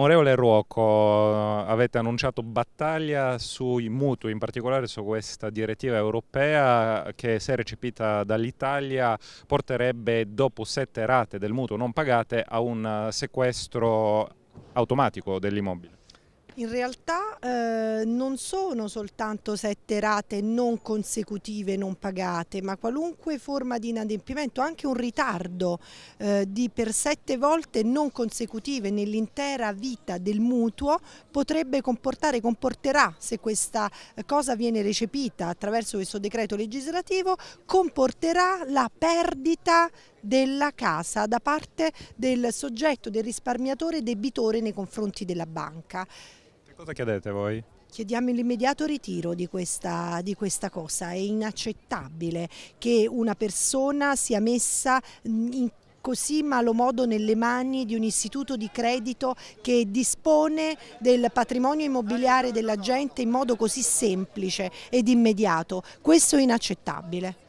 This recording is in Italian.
Onorevole Ruoco, avete annunciato battaglia sui mutui, in particolare su questa direttiva europea che se recepita dall'Italia porterebbe dopo sette rate del mutuo non pagate a un sequestro automatico dell'immobile. In realtà eh, non sono soltanto sette rate non consecutive non pagate, ma qualunque forma di inadempimento, anche un ritardo eh, di per sette volte non consecutive nell'intera vita del mutuo potrebbe comportare, comporterà, se questa cosa viene recepita attraverso questo decreto legislativo, comporterà la perdita della casa da parte del soggetto, del risparmiatore debitore nei confronti della banca. Cosa chiedete voi? Chiediamo l'immediato ritiro di questa, di questa, cosa, è inaccettabile che una persona sia messa in così malo modo nelle mani di un istituto di credito che dispone del patrimonio immobiliare della gente in modo così semplice ed immediato. Questo è inaccettabile.